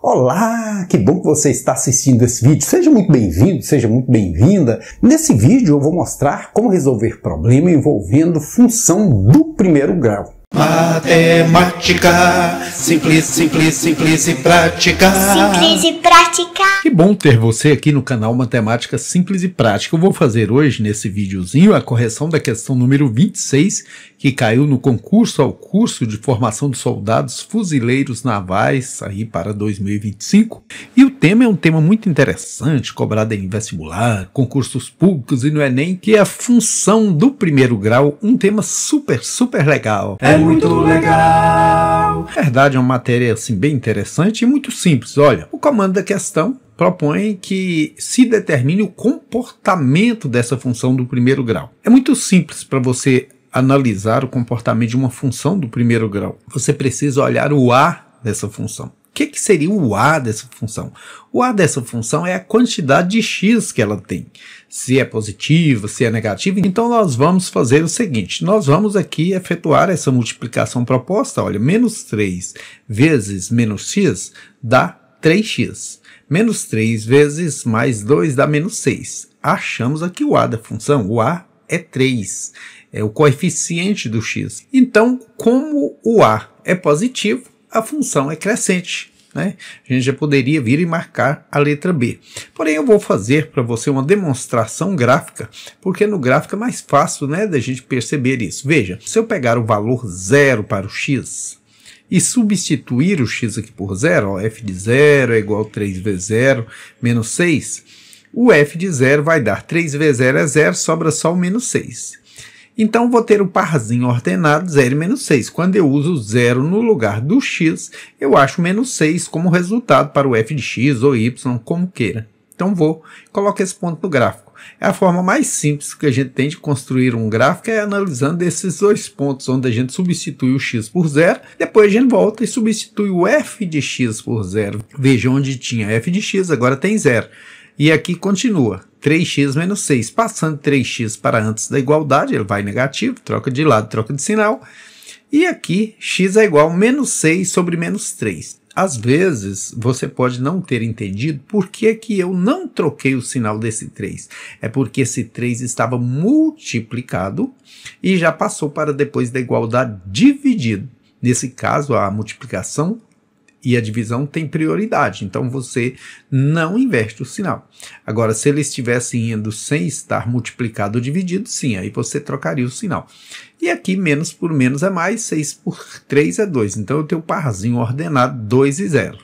Olá, que bom que você está assistindo esse vídeo. Seja muito bem-vindo, seja muito bem-vinda. Nesse vídeo eu vou mostrar como resolver problema envolvendo função do primeiro grau. Matemática, simples, simples, simples e prática. Simples e prática. Que bom ter você aqui no canal Matemática Simples e Prática. Eu vou fazer hoje, nesse videozinho, a correção da questão número 26, que caiu no concurso ao curso de formação de soldados fuzileiros navais aí para 2025. E o tema é um tema muito interessante, cobrado em vestibular, concursos públicos e no Enem, é que é a função do primeiro grau, um tema super, super legal. É muito legal. Na verdade, é uma matéria assim, bem interessante e muito simples. Olha, o comando da questão propõe que se determine o comportamento dessa função do primeiro grau. É muito simples para você analisar o comportamento de uma função do primeiro grau. Você precisa olhar o A dessa função que, que seria o A dessa função? O A dessa função é a quantidade de x que ela tem. Se é positiva, se é negativa. Então, nós vamos fazer o seguinte. Nós vamos aqui efetuar essa multiplicação proposta. Olha, menos 3 vezes menos x dá 3x. Menos 3 vezes mais 2 dá menos 6. Achamos aqui o A da função. O A é 3. É o coeficiente do x. Então, como o A é positivo, a função é crescente. Né? A gente já poderia vir e marcar a letra B. Porém, eu vou fazer para você uma demonstração gráfica, porque no gráfico é mais fácil né, da gente perceber isso. Veja, se eu pegar o valor zero para o x e substituir o x aqui por zero, ó, f de zero é igual a 3 vezes 0 menos 6, o f de zero vai dar 3 vezes 0 é zero, sobra só o menos 6. Então vou ter o parzinho ordenado 0 e menos 6. Quando eu uso 0 no lugar do x, eu acho menos 6 como resultado para o f de x ou y, como queira. Então vou, coloco esse ponto no gráfico. É a forma mais simples que a gente tem de construir um gráfico é analisando esses dois pontos onde a gente substitui o x por zero, depois a gente volta e substitui o f de x por zero. Veja onde tinha f de x, agora tem zero. E aqui continua. 3x menos 6. Passando 3x para antes da igualdade, ele vai negativo, troca de lado, troca de sinal. E aqui, x é igual a menos 6 sobre menos 3. Às vezes, você pode não ter entendido por que, que eu não troquei o sinal desse 3. É porque esse 3 estava multiplicado e já passou para depois da igualdade dividido. Nesse caso, a multiplicação e a divisão tem prioridade, então você não inverte o sinal. Agora, se ele estivesse indo sem estar multiplicado ou dividido, sim, aí você trocaria o sinal. E aqui, menos por menos é mais, 6 por 3 é 2. Então, eu tenho o parzinho ordenado 2 e 0.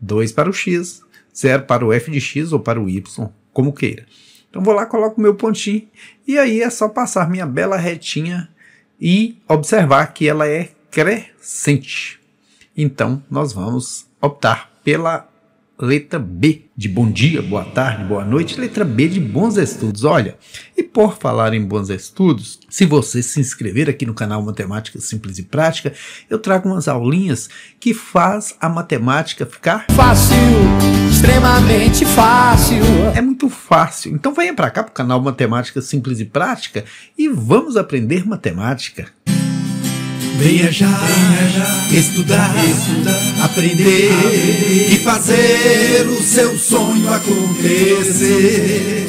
2 para o x, 0 para o f de x ou para o y, como queira. Então, vou lá, coloco o meu pontinho, e aí é só passar minha bela retinha e observar que ela é crescente. Então, nós vamos optar pela letra B de bom dia, boa tarde, boa noite, letra B de bons estudos. Olha, e por falar em bons estudos, se você se inscrever aqui no canal Matemática Simples e Prática, eu trago umas aulinhas que faz a matemática ficar fácil, extremamente fácil. É muito fácil. Então venha para cá pro canal Matemática Simples e Prática e vamos aprender matemática. Viajar, estudar, estudar aprender, aprender e fazer o seu sonho acontecer.